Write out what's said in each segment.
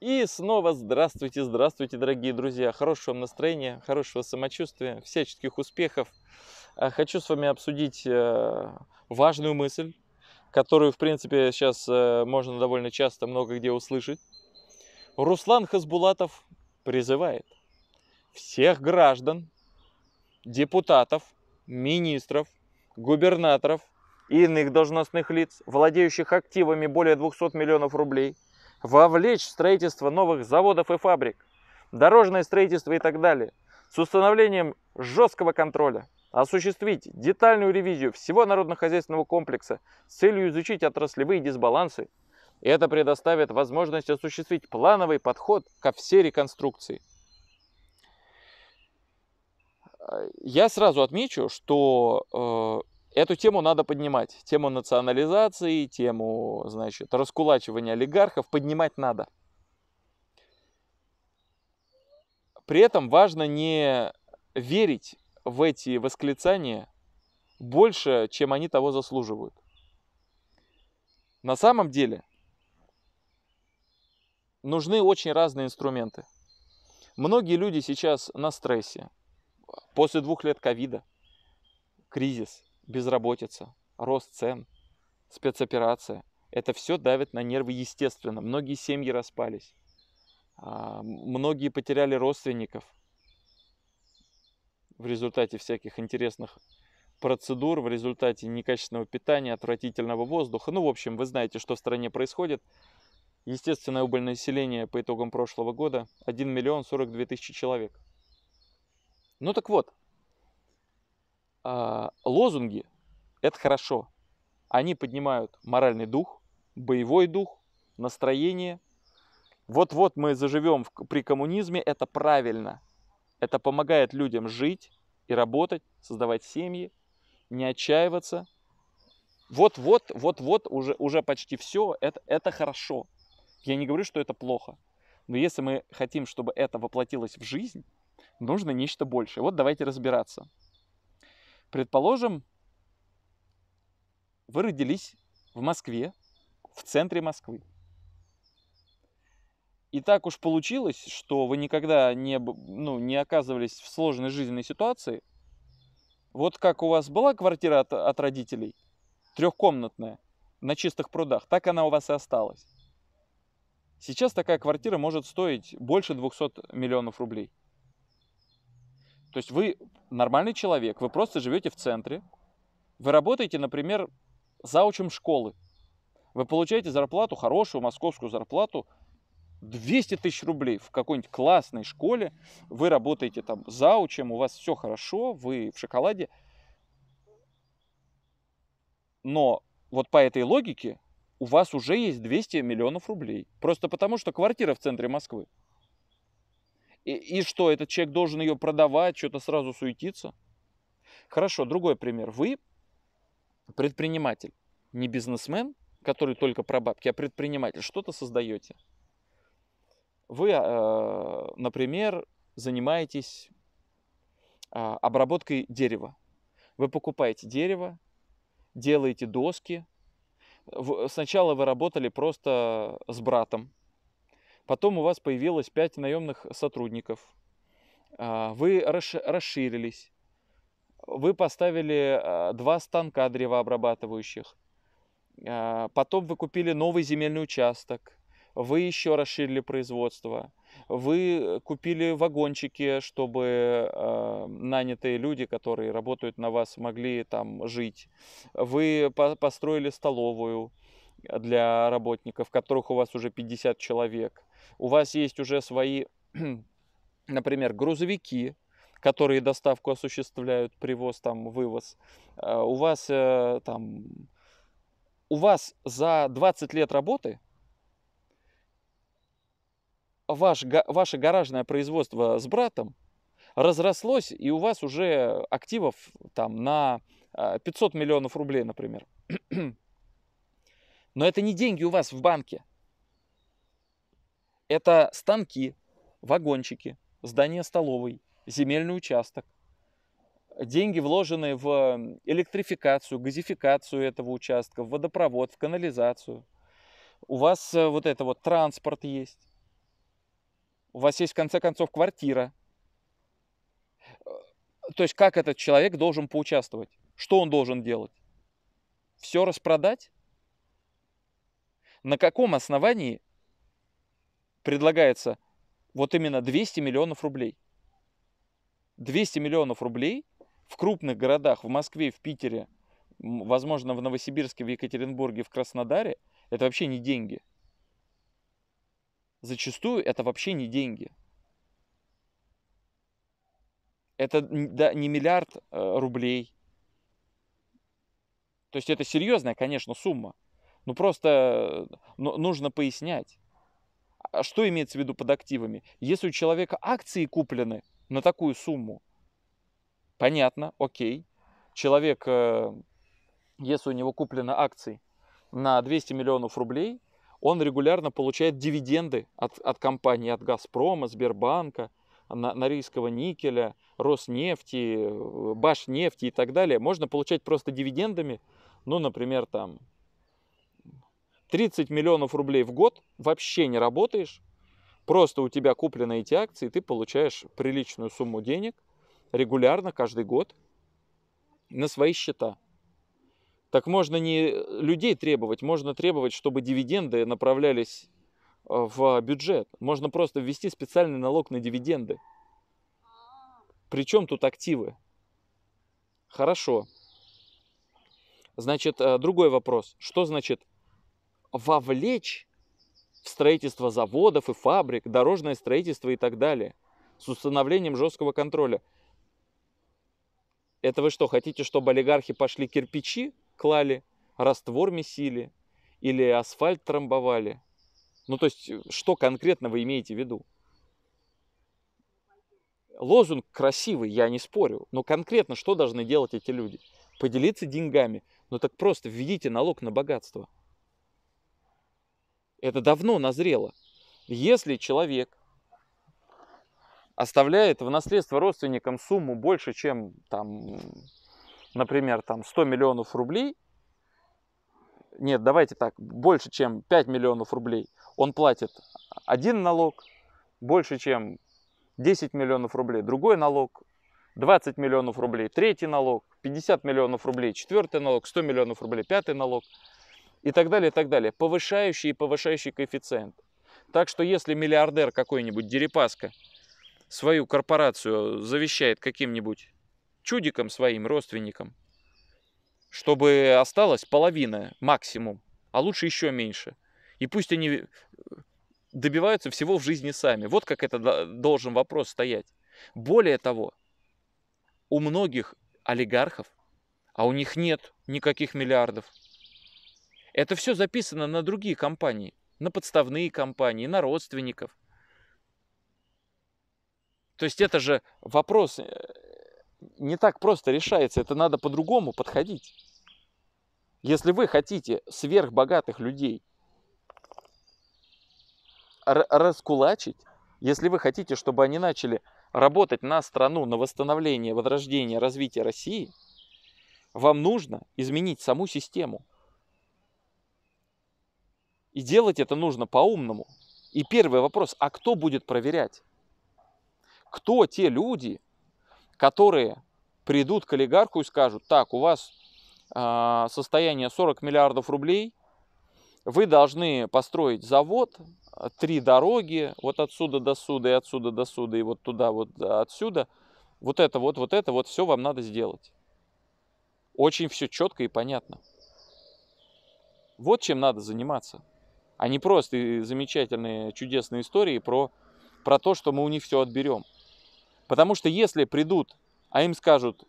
И снова здравствуйте, здравствуйте, дорогие друзья. Хорошего вам настроения, хорошего самочувствия, всяческих успехов. А, хочу с вами обсудить э, важную мысль, которую, в принципе, сейчас э, можно довольно часто много где услышать. Руслан Хасбулатов призывает всех граждан, депутатов, министров, губернаторов иных должностных лиц, владеющих активами более 200 миллионов рублей – вовлечь в строительство новых заводов и фабрик, дорожное строительство и так далее, с установлением жесткого контроля, осуществить детальную ревизию всего народно-хозяйственного комплекса с целью изучить отраслевые дисбалансы. Это предоставит возможность осуществить плановый подход ко всей реконструкции. Я сразу отмечу, что э, Эту тему надо поднимать. Тему национализации, тему, значит, раскулачивания олигархов поднимать надо. При этом важно не верить в эти восклицания больше, чем они того заслуживают. На самом деле нужны очень разные инструменты. Многие люди сейчас на стрессе. После двух лет ковида, кризис – безработица, рост цен, спецоперация. Это все давит на нервы естественно. Многие семьи распались, а, многие потеряли родственников в результате всяких интересных процедур, в результате некачественного питания, отвратительного воздуха. Ну, в общем, вы знаете, что в стране происходит. Естественное убыль населения по итогам прошлого года 1 миллион 42 тысячи человек. Ну так вот, а, лозунги – это хорошо. Они поднимают моральный дух, боевой дух, настроение. Вот-вот мы заживем в, при коммунизме, это правильно. Это помогает людям жить и работать, создавать семьи, не отчаиваться. Вот-вот, вот-вот уже, уже почти все, это, это хорошо. Я не говорю, что это плохо. Но если мы хотим, чтобы это воплотилось в жизнь, нужно нечто большее. Вот давайте разбираться. Предположим, вы родились в Москве, в центре Москвы. И так уж получилось, что вы никогда не, ну, не оказывались в сложной жизненной ситуации. Вот как у вас была квартира от, от родителей, трехкомнатная, на чистых прудах, так она у вас и осталась. Сейчас такая квартира может стоить больше 200 миллионов рублей. То есть вы нормальный человек, вы просто живете в центре, вы работаете, например, заучим школы, вы получаете зарплату, хорошую московскую зарплату, 200 тысяч рублей в какой-нибудь классной школе, вы работаете там заучим, у вас все хорошо, вы в шоколаде. Но вот по этой логике у вас уже есть 200 миллионов рублей. Просто потому, что квартира в центре Москвы. И, и что, этот человек должен ее продавать, что-то сразу суетиться? Хорошо, другой пример. Вы предприниматель, не бизнесмен, который только про бабки, а предприниматель. Что-то создаете. Вы, а, например, занимаетесь а, обработкой дерева. Вы покупаете дерево, делаете доски. Сначала вы работали просто с братом, Потом у вас появилось 5 наемных сотрудников. А, вы расширились. Вы поставили а, два станка древообрабатывающих. А, потом вы купили новый земельный участок. Вы еще расширили производство. Вы купили вагончики, чтобы э, нанятые люди, которые работают на вас, могли там жить. Вы по построили столовую для работников, которых у вас уже 50 человек. У вас есть уже свои, например, грузовики, которые доставку осуществляют, привоз, там, вывоз. Э, у вас э, там, у вас за 20 лет работы ваш, ваше гаражное производство с братом разрослось, и у вас уже активов там на 500 э, миллионов рублей, например. Но это не деньги у вас в банке. Это станки, вагончики, здание столовой, земельный участок, деньги, вложенные в электрификацию, газификацию этого участка, в водопровод, в канализацию. У вас э, вот это вот транспорт есть. У вас есть, в конце концов, квартира. Э, то есть, как этот человек должен поучаствовать? Что он должен делать? Все распродать? на каком основании предлагается вот именно 200 миллионов рублей? 200 миллионов рублей в крупных городах, в Москве, в Питере, возможно, в Новосибирске, в Екатеринбурге, в Краснодаре, это вообще не деньги. Зачастую это вообще не деньги. Это да, не миллиард э, рублей. То есть это серьезная, конечно, сумма. Ну просто э, ну, нужно пояснять, а что имеется в виду под активами. Если у человека акции куплены на такую сумму, понятно, окей. Человек, э, если у него куплены акции на 200 миллионов рублей, он регулярно получает дивиденды от, от компании, от «Газпрома», «Сбербанка», Норильского никеля, Роснефти, Башнефти и так далее, можно получать просто дивидендами, ну, например, там 30 миллионов рублей в год, вообще не работаешь, просто у тебя куплены эти акции, ты получаешь приличную сумму денег регулярно, каждый год на свои счета. Так можно не людей требовать, можно требовать, чтобы дивиденды направлялись э, в бюджет. Можно просто ввести специальный налог на дивиденды. Причем тут активы? Хорошо. Значит, э, другой вопрос. Что значит вовлечь в строительство заводов и фабрик, дорожное строительство и так далее, с установлением жесткого контроля. Это вы что, хотите, чтобы олигархи пошли кирпичи клали, раствор месили или асфальт трамбовали? Ну, то есть, что конкретно вы имеете в виду? Лозунг красивый, я не спорю, но конкретно что должны делать эти люди? Поделиться деньгами. Ну так просто введите налог на богатство. Это давно назрело. Если человек оставляет в наследство родственникам сумму больше, чем, там, например, там 100 миллионов рублей, нет, давайте так, больше, чем 5 миллионов рублей, он платит один налог, больше, чем 10 миллионов рублей, другой налог, 20 миллионов рублей, третий налог, 50 миллионов рублей, четвертый налог, 100 миллионов рублей, пятый налог – и так далее, и так далее. Повышающий и повышающий коэффициент. Так что если миллиардер какой-нибудь, Дерипаска, свою корпорацию завещает каким-нибудь чудиком своим, родственникам, чтобы осталась половина максимум, а лучше еще меньше. И пусть они э, добиваются всего в жизни сами. Вот как это должен вопрос стоять. Более того, у многих олигархов, а у них нет никаких миллиардов, это все записано на другие компании, на подставные компании, на родственников. То есть это же вопрос э, не так просто решается, это надо по-другому подходить. Если вы хотите сверхбогатых людей раскулачить, если вы хотите, чтобы они начали работать на страну, на восстановление, возрождение, развитие России, вам нужно изменить саму систему – и делать это нужно по-умному. И первый вопрос, а кто будет проверять? Кто те люди, которые придут к олигарху и скажут, так, у вас э, состояние 40 миллиардов рублей, вы должны построить завод, три дороги, вот отсюда до суда, и отсюда до суда, и вот туда, вот отсюда. Вот это, вот, вот это, вот все вам надо сделать. Очень все четко и понятно. Вот чем надо заниматься а не просто э, замечательные, чудесные истории про, про то, что мы у них все отберем. Потому что если придут, а им скажут,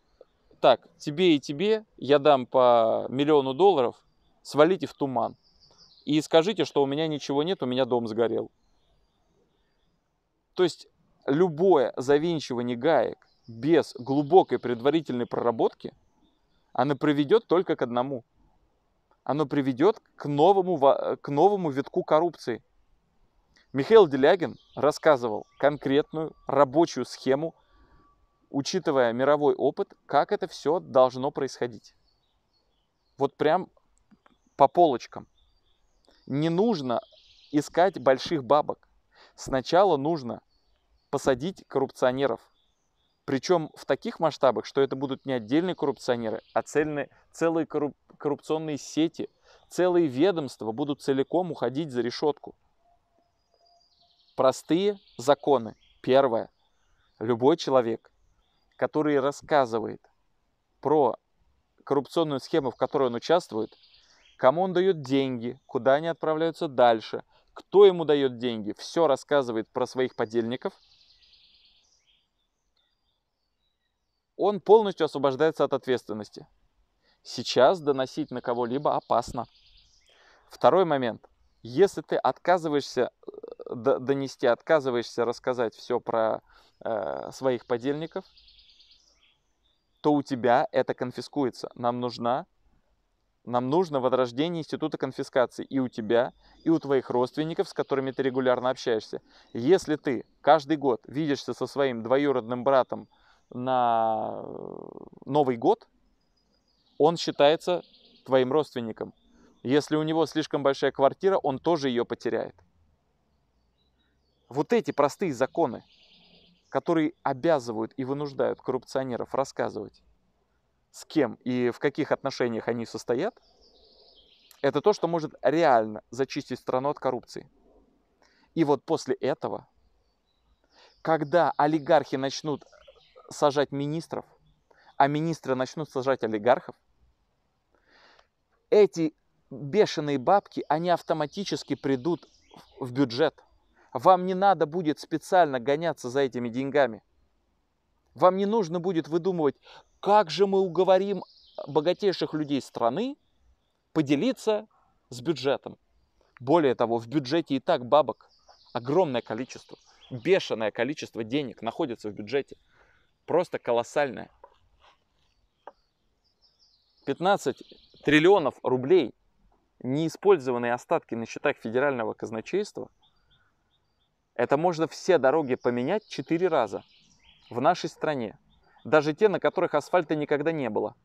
так, тебе и тебе я дам по миллиону долларов, свалите в туман. И скажите, что у меня ничего нет, у меня дом сгорел. То есть любое завинчивание гаек без глубокой предварительной проработки, она приведет только к одному – оно приведет к новому, э, к новому витку коррупции. Михаил Делягин рассказывал конкретную рабочую схему, учитывая мировой опыт, как это все должно происходить. Вот прям по полочкам. Не нужно искать больших бабок. Сначала нужно посадить коррупционеров. Причем в таких масштабах, что это будут не отдельные коррупционеры, а цельные, целые коррупционеры коррупционные сети, целые ведомства будут целиком уходить за решетку. Простые законы. Первое. Любой человек, который рассказывает про коррупционную схему, в которой он участвует, кому он дает деньги, куда они отправляются дальше, кто ему дает деньги, все рассказывает про своих подельников, он полностью освобождается от ответственности сейчас доносить на кого-либо опасно. Второй момент. Если ты отказываешься э, донести, отказываешься рассказать все про э, своих подельников, то у тебя это конфискуется. Нам нужна, нам нужно возрождение института конфискации и у тебя, и у твоих родственников, с которыми ты регулярно общаешься. Если ты каждый год видишься со своим двоюродным братом на э, Новый год, он считается твоим родственником. Если у него слишком большая квартира, он тоже ее потеряет. Вот эти простые законы, которые обязывают и вынуждают коррупционеров рассказывать, с кем и в каких отношениях они состоят, это то, что может реально зачистить страну от коррупции. И вот после этого, когда олигархи начнут сажать министров, а министры начнут сажать олигархов, эти бешеные бабки, они автоматически придут в бюджет. Вам не надо будет специально гоняться за этими деньгами. Вам не нужно будет выдумывать, как же мы уговорим богатейших людей страны поделиться с бюджетом. Более того, в бюджете и так бабок огромное количество, бешеное количество денег находится в бюджете. Просто колоссальное. 15 триллионов рублей, неиспользованные остатки на счетах федерального казначейства, это можно все дороги поменять четыре раза в нашей стране. Даже те, на которых асфальта никогда не было.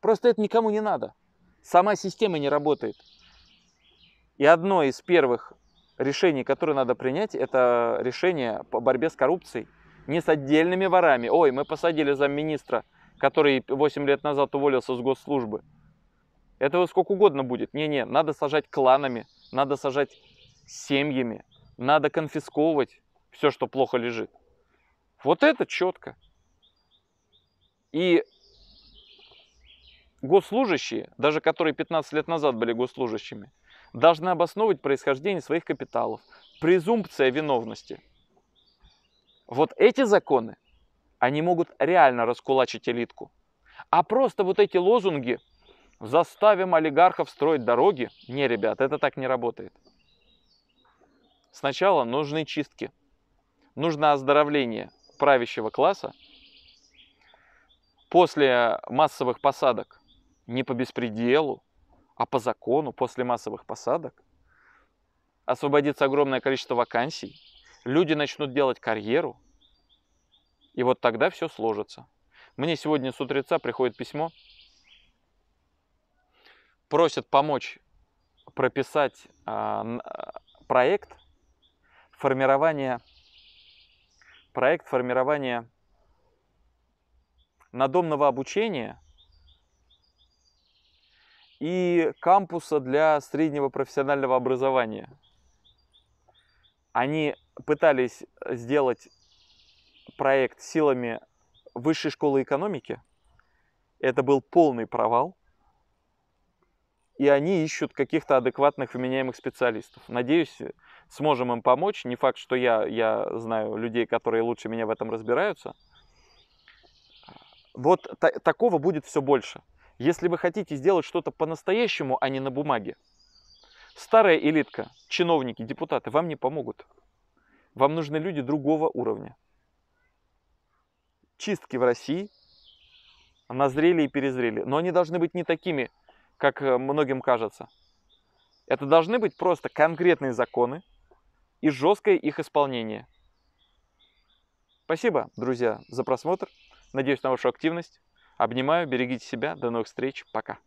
Просто это никому не надо. Сама система не работает. И одно из первых решений, которое надо принять, это решение по борьбе с коррупцией. Не с отдельными ворами. Ой, мы посадили замминистра министра который 8 лет назад уволился с госслужбы. Этого сколько угодно будет. Не-не, надо сажать кланами, надо сажать семьями, надо конфисковывать все, что плохо лежит. Вот это четко. И госслужащие, даже которые 15 лет назад были госслужащими, должны обосновывать происхождение своих капиталов. Презумпция виновности. Вот эти законы они могут реально раскулачить элитку. А просто вот эти лозунги «заставим олигархов строить дороги» не, ребят, это так не работает. Сначала нужны чистки. Нужно оздоровление правящего класса после массовых посадок. Не по беспределу, а по закону после массовых посадок. Освободится огромное количество вакансий. Люди начнут делать карьеру – и вот тогда все сложится. Мне сегодня с утреца приходит письмо. Просят помочь прописать э, проект формирования проект формирования надомного обучения и кампуса для среднего профессионального образования. Они пытались сделать проект силами Высшей школы экономики. Это был полный провал. И они ищут каких-то адекватных вменяемых специалистов. Надеюсь, сможем им помочь. Не факт, что я, я знаю людей, которые лучше меня в этом разбираются. Вот та- такого будет все больше. Если вы хотите сделать что-то по-настоящему, а не на бумаге, старая элитка, чиновники, депутаты вам не помогут. Вам нужны люди другого уровня чистки в России назрели и перезрели. Но они должны быть не такими, как э, многим кажется. Это должны быть просто конкретные законы и жесткое их исполнение. Спасибо, друзья, за просмотр. Надеюсь на вашу активность. Обнимаю, берегите себя. До новых встреч. Пока.